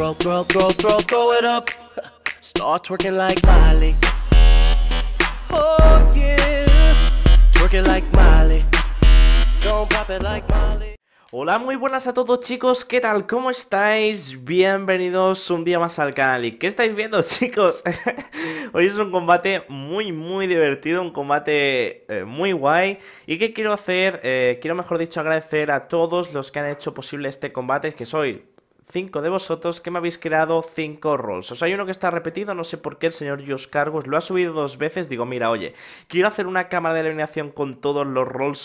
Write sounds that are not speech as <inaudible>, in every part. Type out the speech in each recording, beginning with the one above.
it up. Start like oh, like Don't pop it like Hola, muy buenas a todos chicos, ¿qué tal? ¿Cómo estáis? Bienvenidos un día más al canal ¿Y qué estáis viendo <laughs> chicos? Hoy es un combate muy muy divertido, un combate eh, muy guay ¿Y qué quiero hacer? Eh, quiero mejor dicho agradecer a todos los que han hecho posible este combate Que soy cinco de vosotros que me habéis creado cinco rolls. O sea, hay uno que está repetido, no sé por qué el señor Josh lo ha subido dos veces. Digo, mira, oye, quiero hacer una cámara de eliminación con todos los rolls,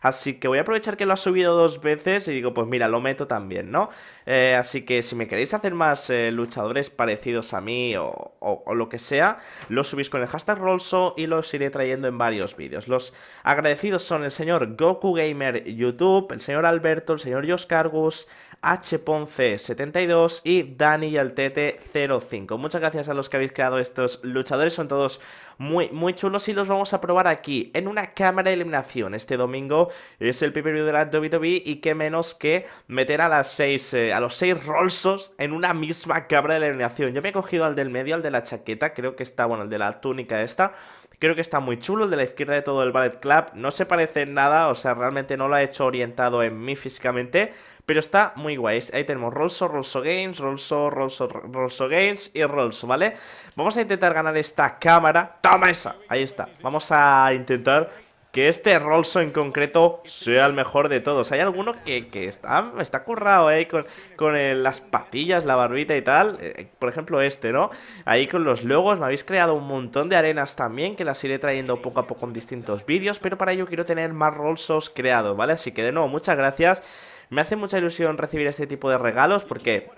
así que voy a aprovechar que lo ha subido dos veces y digo, pues mira, lo meto también, ¿no? Eh, así que si me queréis hacer más eh, luchadores parecidos a mí o, lo que sea, lo subís con el hashtag Rolso y los iré trayendo en varios vídeos. Los agradecidos son el señor Goku Gamer YouTube, el señor Alberto, el señor Yoscargos. H.Ponces. H. 72 y Dani y tt 05. Muchas gracias a los que habéis creado estos luchadores, son todos muy, muy chulos y los vamos a probar aquí en una cámara de eliminación. Este domingo es el primer video de la WWE y qué menos que meter a las seis, eh, a los 6 Rolsos en una misma cámara de eliminación. Yo me he cogido al del medio, al de la chaqueta, creo que está, bueno, el de la túnica esta Creo que está muy chulo el de la izquierda de todo el Ballet Club. No se parece en nada, o sea, realmente no lo ha hecho orientado en mí físicamente. Pero está muy guay. Ahí tenemos Rolso, Rolso Games, Rolso, Rolso, Rolso Games y Rolso, ¿vale? Vamos a intentar ganar esta cámara. ¡Toma esa! Ahí está. Vamos a intentar que este Rolso en concreto sea el mejor de todos. Hay alguno que, que está, está currado ahí con, con las patillas, la barbita y tal. Eh, por ejemplo, este, ¿no? Ahí con los logos me habéis creado un montón de arenas también que las iré trayendo poco a poco en distintos vídeos. Pero para ello quiero tener más Rolsos creados, ¿vale? Así que de nuevo, muchas gracias. Me hace mucha ilusión recibir este tipo de regalos porque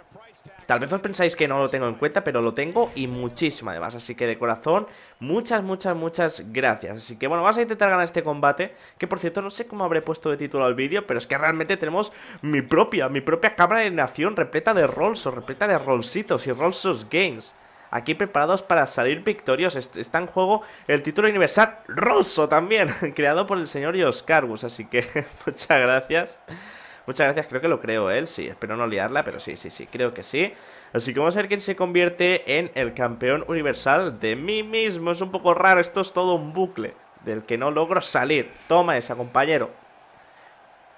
Tal vez os pensáis que no lo tengo en cuenta, pero lo tengo y muchísimo además. Así que de corazón, muchas, muchas, muchas gracias. Así que bueno, vamos a intentar ganar este combate. Que por cierto, no sé cómo habré puesto de título al vídeo, pero es que realmente tenemos mi propia, mi propia cámara de nación repleta de rolls repleta de rollsitos y rollsos games aquí preparados para salir victoriosos. Está en juego el título universal ruso también, <laughs> creado por el señor Yoskargus. Así que <laughs> muchas gracias. Muchas gracias, creo que lo creo él, sí, espero no liarla, pero sí, sí, sí, creo que sí. Así que vamos a ver quién se convierte en el campeón universal de mí mismo. Es un poco raro, esto es todo un bucle del que no logro salir. Toma esa, compañero.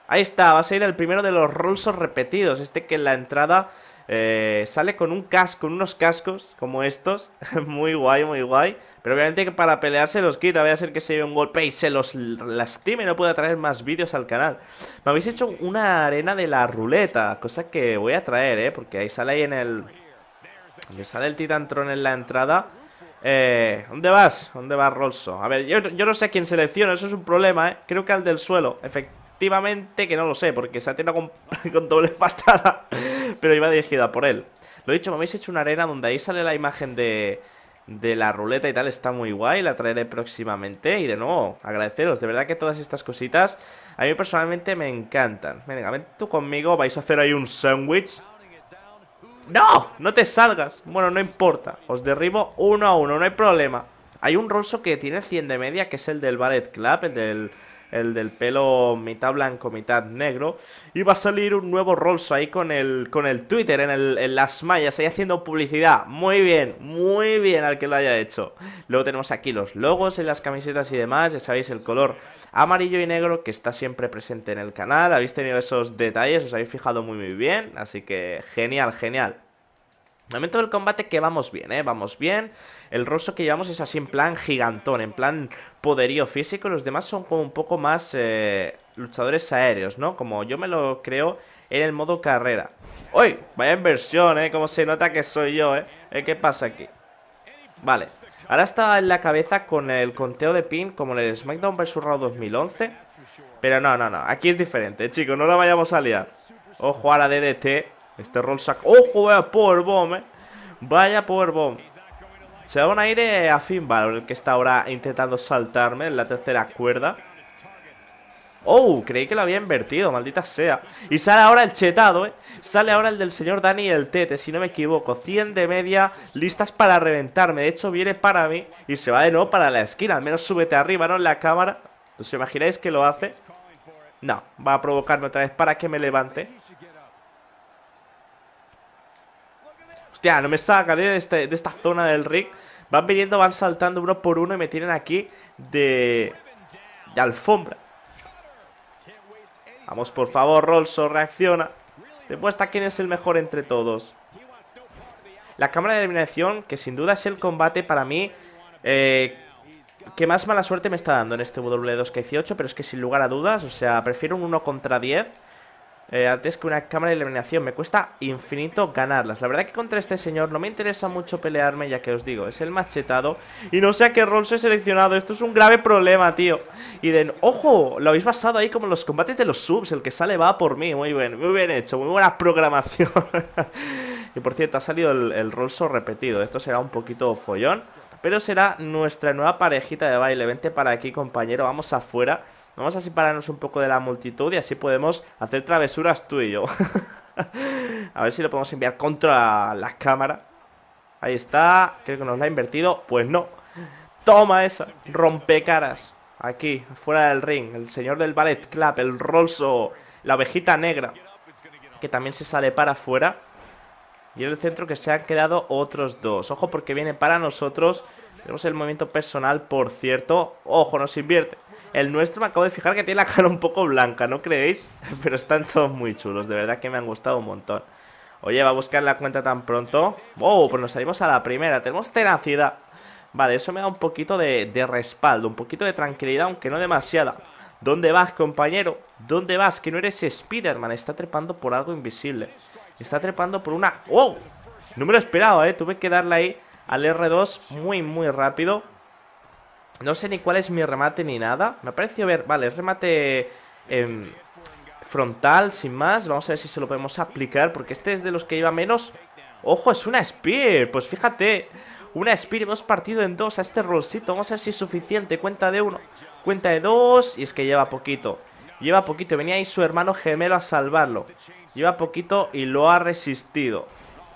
Ahí está, va a ser el primero de los rusos repetidos. Este que en la entrada eh, sale con un casco, unos cascos como estos. <laughs> muy guay, muy guay. Pero obviamente que para pelearse los quita. Voy a hacer que se lleve un golpe y se los lastime. No pueda traer más vídeos al canal. Me habéis hecho una arena de la ruleta. Cosa que voy a traer, ¿eh? Porque ahí sale ahí en el... Donde sale el tron en la entrada. Eh, ¿Dónde vas? ¿Dónde vas, Rolso? A ver, yo, yo no sé a quién selecciono, eso es un problema, ¿eh? Creo que al del suelo, efectivamente activamente que no lo sé, porque se ha con, <laughs> con doble patada, pero iba dirigida por él. Lo dicho, me habéis hecho una arena donde ahí sale la imagen de, de la ruleta y tal, está muy guay, la traeré próximamente. Y de nuevo, agradeceros, de verdad que todas estas cositas a mí personalmente me encantan. Venga, ven tú conmigo, vais a hacer ahí un sándwich. ¡No! ¡No te salgas! Bueno, no importa, os derribo uno a uno, no hay problema. Hay un rolso que tiene 100 de media, que es el del Ballet Club, el del el del pelo mitad blanco, mitad negro. Y va a salir un nuevo Rolls ahí con el, con el Twitter, en, en las mallas, ahí haciendo publicidad. Muy bien, muy bien al que lo haya hecho. Luego tenemos aquí los logos en las camisetas y demás. Ya sabéis el color amarillo y negro que está siempre presente en el canal. Habéis tenido esos detalles, os habéis fijado muy, muy bien. Así que genial, genial. Momento del combate que vamos bien, ¿eh? Vamos bien. El Roso que llevamos es así en plan gigantón, en plan poderío físico. Los demás son como un poco más eh, luchadores aéreos, ¿no? Como yo me lo creo en el modo carrera. ¡Uy! Vaya inversión, ¿eh? Como se nota que soy yo, ¿eh? ¿eh? ¿Qué pasa aquí? Vale. Ahora está en la cabeza con el conteo de pin como en de SmackDown vs. Raw 2011. Pero no, no, no. Aquí es diferente, chicos. No lo vayamos a liar. Ojo a la DDT. Este roll sack. ¡Ojo! por powerbomb, eh. Vaya powerbomb. Se va un aire a Finn el que está ahora intentando saltarme en la tercera cuerda. ¡Oh! Creí que lo había invertido, maldita sea. Y sale ahora el chetado, ¿eh? Sale ahora el del señor Dani y el Tete, si no me equivoco. 100 de media, listas para reventarme. De hecho, viene para mí y se va de nuevo para la esquina. Al menos súbete arriba, ¿no? En la cámara. ¿Os imagináis que lo hace? No, va a provocarme otra vez para que me levante. Hostia, no me saca este, de, esta zona del rig. Van viniendo, van saltando uno por uno y me tienen aquí de, de alfombra. Vamos, por favor, Rolso, reacciona. Demuestra quién es el mejor entre todos. La cámara de eliminación, que sin duda es el combate para mí eh, que más mala suerte me está dando en este W2K18, pero es que sin lugar a dudas, o sea, prefiero un 1 contra 10 eh, antes que una cámara de eliminación. Me cuesta infinito ganarlas. La verdad que contra este señor no me interesa mucho pelearme, ya que os digo, es el machetado. Y no sé a qué rol se he seleccionado. Esto es un grave problema, tío. Y den, ojo, lo habéis basado ahí como los combates de los subs. El que sale va por mí. Muy bien, muy bien hecho. Muy buena programación. <laughs> y por cierto, ha salido el, el rolso repetido. Esto será un poquito follón. Pero será nuestra nueva parejita de baile. Vente para aquí, compañero. Vamos afuera. Vamos a separarnos un poco de la multitud y así podemos hacer travesuras tú y yo. <laughs> a ver si lo podemos enviar contra la cámara. Ahí está. Creo que nos la ha invertido. Pues no. Toma esa. Rompecaras. Aquí, fuera del ring. El señor del ballet clap, el rolso, la ovejita negra. Que también se sale para afuera. Y en el centro que se han quedado otros dos. Ojo porque viene para nosotros tenemos el movimiento personal, por cierto. Ojo, nos invierte. El nuestro me acabo de fijar que tiene la cara un poco blanca, ¿no creéis? <laughs> Pero están todos muy chulos, de verdad que me han gustado un montón. Oye, va a buscar la cuenta tan pronto. wow Pues nos salimos a la primera. Tenemos tenacidad. Vale, eso me da un poquito de, respaldo, un poquito de tranquilidad, aunque no demasiada. ¿Dónde vas, compañero? ¿Dónde vas? Que no eres Spider-Man. Está trepando por algo invisible. Está trepando por una... ¡Oh! No me lo esperaba, ¿eh? Tuve que darle ahí al R2 muy, muy rápido. No sé ni cuál es mi remate ni nada. Me ha parecido ver, vale, remate em, frontal, sin más. Vamos a ver si se lo podemos aplicar, porque este es de los que lleva menos. ¡Ojo, es una Spear! Pues fíjate, una Spear hemos partido en dos a este rollcito. Vamos a ver si es suficiente. Cuenta de uno, cuenta de dos, y es que lleva poquito. Lleva poquito, venía ahí su hermano gemelo a salvarlo. Lleva poquito y lo ha resistido.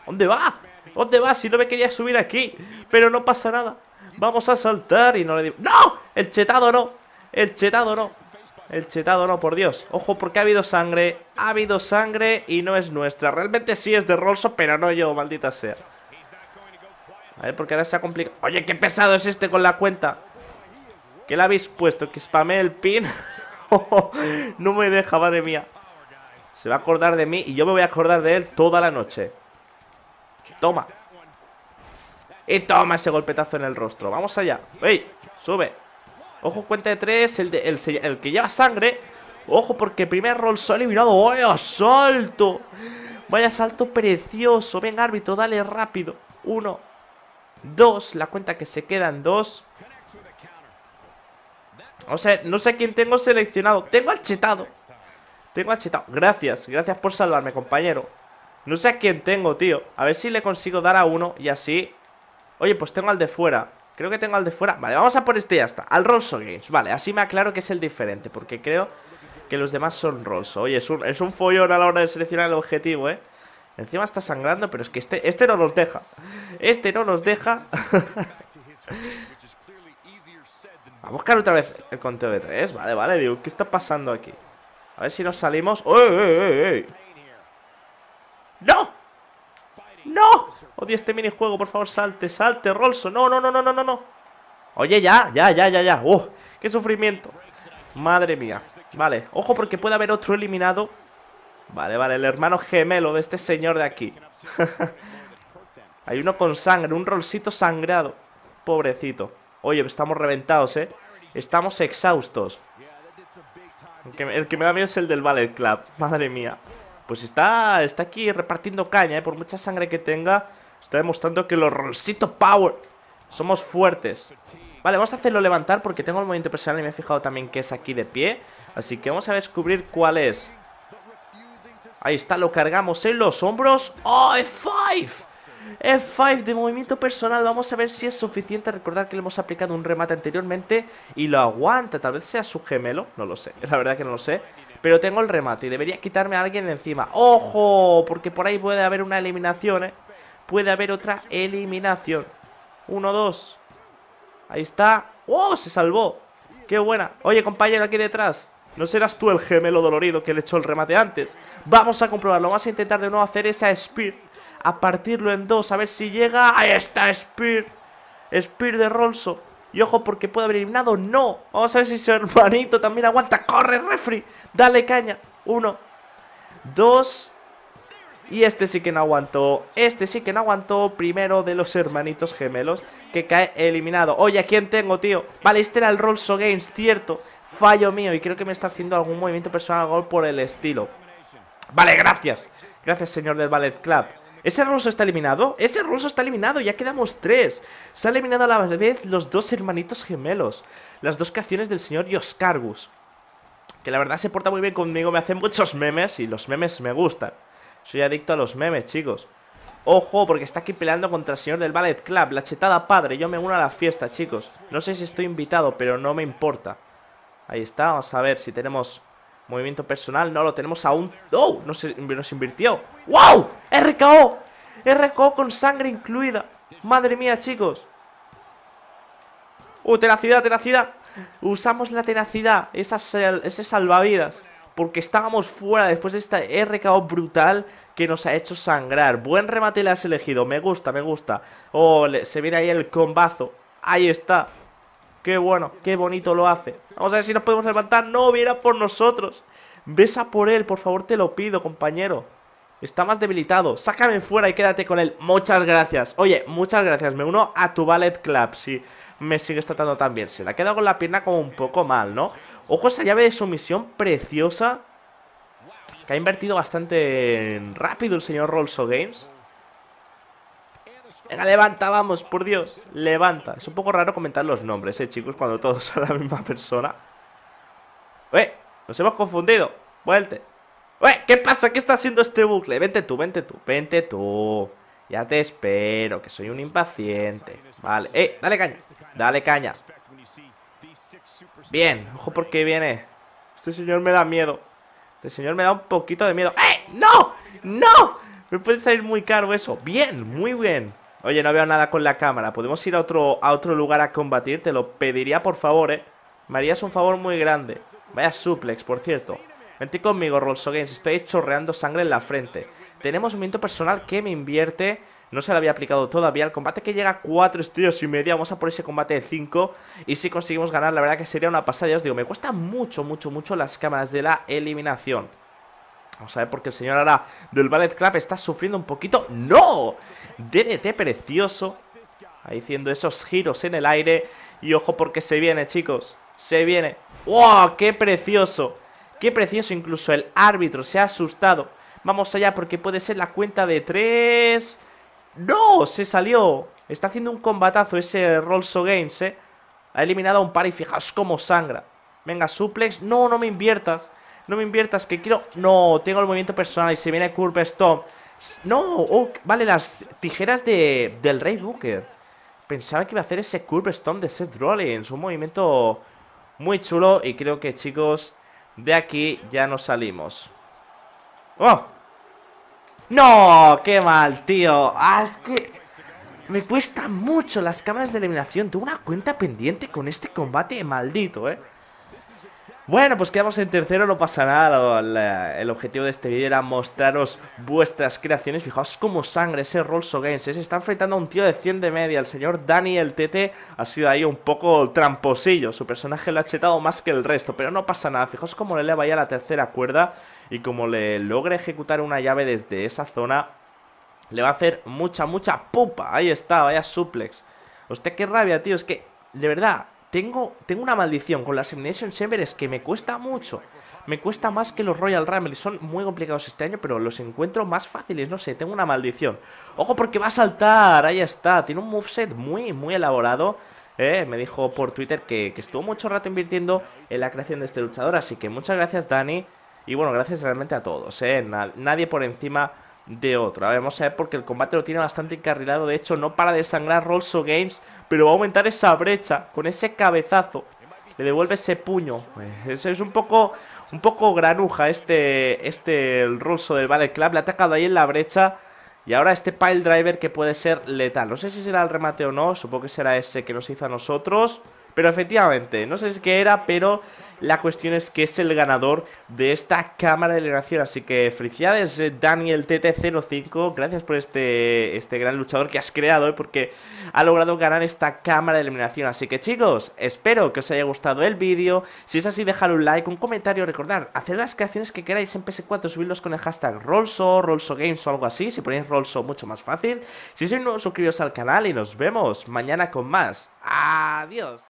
¿Dónde va? ¿Dónde vas? Si no me quería subir aquí. Pero no pasa nada. Vamos a saltar y no le digo... ¡No! El chetado no. El chetado no. El chetado no, por Dios. Ojo, porque ha habido sangre. Ha habido sangre y no es nuestra. Realmente sí es de Rolso, pero no yo, maldita sea. A ver, porque ahora se ha complicado. Oye, qué pesado es este con la cuenta. ¿Qué le habéis puesto? ¿Que spamé el pin? <laughs> Oh, oh, oh. no me deja, madre mía. Se va a acordar de mí y yo me voy a acordar de él toda la noche. Toma. Y toma ese golpetazo en el rostro. Vamos allá. ¡Ey! Sube. Ojo, cuenta de tres. El, el, que lleva sangre. Ojo, porque primer roll se ha eliminado. ¡Vaya salto! Vaya salto precioso. Ven, árbitro, dale rápido. Uno. Dos. La cuenta que se quedan dos. O sea, no sé quién tengo seleccionado. Tengo al chetado. Tengo al chetado. Gracias. Gracias por salvarme, compañero. No sé a quién tengo, tío A ver si le consigo dar a uno y así Oye, pues tengo al de fuera Creo que tengo al de fuera Vale, vamos a por este y ya está Al Rosso Games Vale, así me aclaro que es el diferente Porque creo que los demás son Rolso Oye, es un, follón a la hora de seleccionar el objetivo, eh Encima está sangrando Pero es que este, este no nos deja Este no nos deja <laughs> A buscar otra vez el conteo de tres Vale, vale, digo, ¿qué está pasando aquí? A ver si nos salimos ¡Ey, ey, ey! Odio este minijuego, por favor, salte, salte, Rolso. No, no, no, no, no, no, Oye, ya, ya, ya, ya, ya. ¡Uh! ¡Qué sufrimiento! Madre mía. Vale, ojo porque puede haber otro eliminado. Vale, vale, el hermano gemelo de este señor de aquí. <laughs> Hay uno con sangre, un rolcito sangrado. Pobrecito. Oye, estamos reventados, ¿eh? Estamos exhaustos. el que me da miedo es el del Ballet Club. Madre mía pues está, está aquí repartiendo caña, eh, por mucha sangre que tenga, está demostrando que los Rosito Power somos fuertes. Vale, vamos a hacerlo levantar porque tengo el movimiento personal y me he fijado también que es aquí de pie. Así que vamos a descubrir cuál es. Ahí está, lo cargamos en los hombros. ¡Oh, F5! F5 de movimiento personal. Vamos a ver si es suficiente. Recordar que le hemos aplicado un remate anteriormente y lo aguanta. Tal vez sea su gemelo. No lo sé. <laughs> La verdad que no lo sé. Pero tengo el remate y debería quitarme a alguien de encima ¡Ojo! Porque por ahí puede haber una eliminación, ¿eh? Puede haber otra eliminación Uno, dos Ahí está ¡Oh! Se salvó ¡Qué buena! Oye, compañero, aquí detrás ¿No serás tú el gemelo dolorido que le echó el remate antes? Vamos a comprobarlo, vamos a intentar de nuevo hacer esa Spear A partirlo en dos, a ver si llega ¡Ahí está Spear! Spear de Rolso y ojo porque puede haber eliminado. No. Vamos a ver si su hermanito también aguanta. Corre, refri. Dale caña. Uno. Dos. Y este sí que no aguantó. Este sí que no aguantó. Primero de los hermanitos gemelos. Que cae eliminado. Oye, ¿a quién tengo, tío? Vale, este era el Rolso Games, cierto. Fallo mío. Y creo que me está haciendo algún movimiento personal gol por el estilo. Vale, gracias. Gracias, señor del Ballet Club. Ese ruso está eliminado. Ese ruso está eliminado. Ya quedamos tres. Se han eliminado a la vez los dos hermanitos gemelos. Las dos canciones del señor Yoscargus. Que la verdad se porta muy bien conmigo. Me hacen muchos memes y los memes me gustan. Soy adicto a los memes, chicos. Ojo, porque está aquí peleando contra el señor del Ballet Club. La chetada padre. Yo me uno a la fiesta, chicos. No sé si estoy invitado, pero no me importa. Ahí está. Vamos a ver si tenemos Movimiento personal, no, lo tenemos aún ¡Oh! Nos, invirtió ¡Wow! ¡RKO! ¡RKO con sangre incluida! ¡Madre mía, chicos! ¡Uh, tenacidad, tenacidad! Usamos la tenacidad, esas, ese salvavidas Porque estábamos fuera después de esta RKO brutal que nos ha hecho sangrar Buen remate le has elegido, me gusta, me gusta Oh, se viene ahí el combazo Ahí está Qué bueno, qué bonito lo hace. Vamos a ver si nos podemos levantar. No, viera por nosotros. Besa por él, por favor, te lo pido, compañero. Está más debilitado. Sácame fuera y quédate con él. Muchas gracias. Oye, muchas gracias. Me uno a tu ballet club si me sigues tratando tan bien. Se ha quedado con la pierna como un poco mal, ¿no? Ojo esa llave de sumisión preciosa. Que ha invertido bastante rápido el señor Rolso Games. Venga, levanta, vamos, por Dios. Levanta. Es un poco raro comentar los nombres, eh, chicos, cuando todos <laughs> son la misma persona. ¡Eh! Nos hemos confundido. Vuelte. ¡Eh! ¿Qué pasa? ¿Qué está haciendo este bucle? Vente tú, vente tú, vente tú. Ya te espero, que soy un impaciente. Vale. ¡Eh! Dale caña. Dale caña. Bien. Ojo porque viene. Este señor me da miedo. Este señor me da un poquito de miedo. ¡Eh! ¡No! ¡No! Me puede salir muy caro eso. Bien, muy bien. Oye, no veo nada con la cámara. ¿Podemos ir a otro, a otro lugar a combatir? Te lo pediría, por favor, ¿eh? Me harías un favor muy grande. Vaya suplex, por cierto. Vente conmigo, Rolso Games. Estoy chorreando sangre en la frente. Tenemos un viento personal que me invierte. No se lo había aplicado todavía. El combate que llega a 4 estrellas y media. Vamos a por ese combate de 5. Y si conseguimos ganar, la verdad que sería una pasada. Ya os digo, me cuesta mucho, mucho, mucho las cámaras de la eliminación. Vamos a ver porque el señor ahora del Ballet Club está sufriendo un poquito. ¡No! DNT precioso. Ahí haciendo esos giros en el aire. Y ojo porque se viene, chicos. Se viene. ¡Wow! ¡Qué precioso! ¡Qué precioso! Incluso el árbitro se ha asustado. Vamos allá porque puede ser la cuenta de tres. ¡No! Se salió. Está haciendo un combatazo ese Rolso Games, ¿eh? Ha eliminado a un par y fijaos cómo sangra. Venga, suplex. No, no me inviertas. No me inviertas, que quiero... No, tengo el movimiento personal y se viene Curve Stomp No, oh, vale, las tijeras de, del Rey Booker. Pensaba que iba a hacer ese curve Stomp de Seth Rollins. Un movimiento muy chulo. Y creo que, chicos, de aquí ya nos salimos. ¡Oh! ¡No! ¡Qué mal, tío! Ah, es que me cuesta mucho las cámaras de eliminación. Tengo una cuenta pendiente con este combate maldito, ¿eh? Bueno, pues quedamos en tercero, no pasa nada. el objetivo de este vídeo era mostraros vuestras creaciones. Fijaos cómo sangre ese Rolso Games. Se está enfrentando a un tío de 100 de media. El señor Daniel Tete ha sido ahí un poco tramposillo. Su personaje lo ha chetado más que el resto, pero no pasa nada. Fijaos cómo le eleva ya la tercera cuerda y como le logra ejecutar una llave desde esa zona, le va a hacer mucha, mucha pupa. Ahí está, vaya suplex. usted qué rabia, tío. Es que, de verdad, tengo, una maldición con las Elimination chambers que me cuesta mucho. Me cuesta más que los Royal Rumble, son muy complicados este año, pero los encuentro más fáciles, no sé, tengo una maldición. Ojo porque va a saltar, ahí está, tiene un moveset muy, muy elaborado. Eh, me dijo por Twitter que, estuvo mucho rato invirtiendo en la creación de este luchador, así que muchas gracias Dani. Y bueno, gracias realmente a todos, eh. nadie por encima de otra. Vamos a ver porque el combate lo tiene bastante encarrilado. De hecho, no para de sangrar Rolso Games, pero va a aumentar esa brecha con ese cabezazo. Le devuelve ese puño. Eh, es, es un poco un poco granuja este, este el del Vale Club. Le ha atacado ahí en la brecha. Y ahora este pile driver que puede ser letal. No sé si será el remate o no. Supongo que será ese que nos hizo a nosotros. Pero efectivamente, no sé si qué era, pero la cuestión es que es el ganador de esta cámara de eliminación. Así que felicidades, eh, Daniel TT05. Gracias por este, este gran luchador que has creado, ¿eh? porque ha logrado ganar esta cámara de eliminación. Así que chicos, espero que os haya gustado el vídeo. Si es así, dejad un like, un comentario. Recordad, haced las creaciones que queráis en PS4, subirlos con el hashtag Rolso, Rolso Games o algo así. Si ponéis Rolso, mucho más fácil. Si sois nuevos, suscribiros al canal y nos vemos mañana con más. Adiós.